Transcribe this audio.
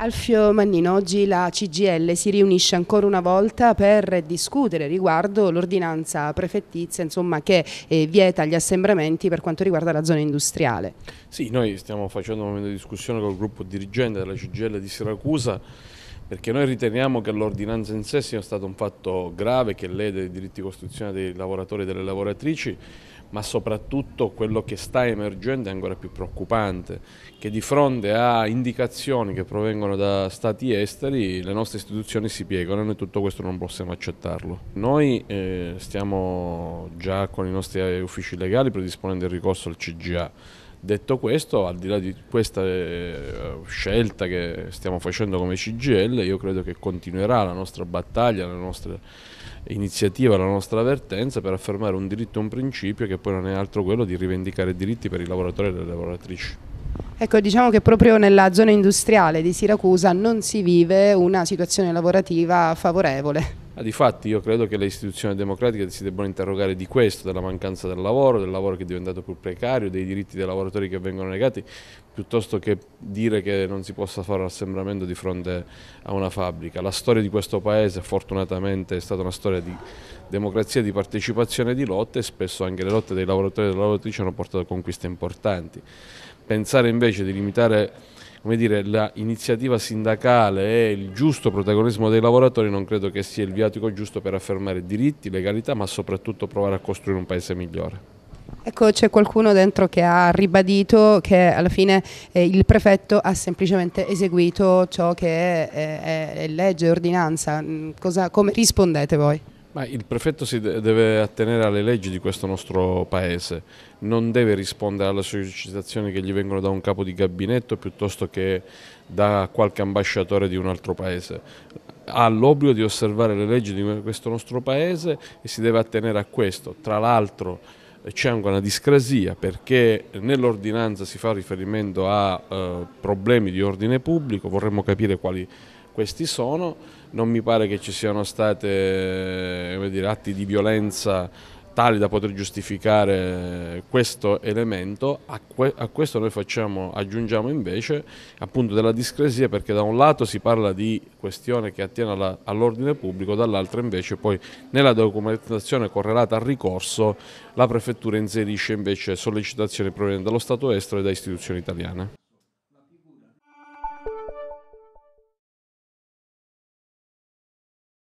Alfio Mannino, oggi la CGL si riunisce ancora una volta per discutere riguardo l'ordinanza prefettizia insomma, che eh, vieta gli assembramenti per quanto riguarda la zona industriale. Sì, noi stiamo facendo un momento di discussione col gruppo dirigente della CGL di Siracusa perché noi riteniamo che l'ordinanza in sé sia stato un fatto grave che lede i diritti costituzionali dei lavoratori e delle lavoratrici, ma soprattutto quello che sta emergendo è ancora più preoccupante, che di fronte a indicazioni che provengono da stati esteri le nostre istituzioni si piegano e noi tutto questo non possiamo accettarlo. Noi eh, stiamo già con i nostri eh, uffici legali predisponendo il ricorso al CGA, Detto questo, al di là di questa eh, scelta che stiamo facendo come CGL, io credo che continuerà la nostra battaglia, la nostra iniziativa, la nostra avvertenza per affermare un diritto e un principio che poi non è altro quello di rivendicare diritti per i lavoratori e le lavoratrici. Ecco, diciamo che proprio nella zona industriale di Siracusa non si vive una situazione lavorativa favorevole. Ah, Difatti io credo che le istituzioni democratiche si debbano interrogare di questo, della mancanza del lavoro, del lavoro che è diventato più precario, dei diritti dei lavoratori che vengono negati, piuttosto che dire che non si possa fare assembramento di fronte a una fabbrica. La storia di questo Paese fortunatamente è stata una storia di democrazia, di partecipazione di lotte e spesso anche le lotte dei lavoratori e delle lavoratrici hanno portato a conquiste importanti. Pensare invece di limitare come dire, l'iniziativa sindacale e il giusto protagonismo dei lavoratori non credo che sia il viatico giusto per affermare diritti, legalità, ma soprattutto provare a costruire un paese migliore. Ecco, c'è qualcuno dentro che ha ribadito che alla fine eh, il prefetto ha semplicemente eseguito ciò che è, è, è legge, ordinanza. Mm, cosa, come rispondete voi? Ma il prefetto si deve attenere alle leggi di questo nostro paese, non deve rispondere alle sollecitazioni che gli vengono da un capo di gabinetto piuttosto che da qualche ambasciatore di un altro paese. Ha l'obbligo di osservare le leggi di questo nostro paese e si deve attenere a questo. Tra l'altro c'è anche una discrasia perché nell'ordinanza si fa riferimento a eh, problemi di ordine pubblico, vorremmo capire quali questi sono, non mi pare che ci siano stati eh, atti di violenza tali da poter giustificare questo elemento, a, que a questo noi facciamo, aggiungiamo invece appunto della discresia perché da un lato si parla di questione che attiene all'ordine all pubblico, dall'altro invece poi nella documentazione correlata al ricorso la prefettura inserisce invece sollecitazioni provenienti dallo Stato estero e da istituzioni italiane.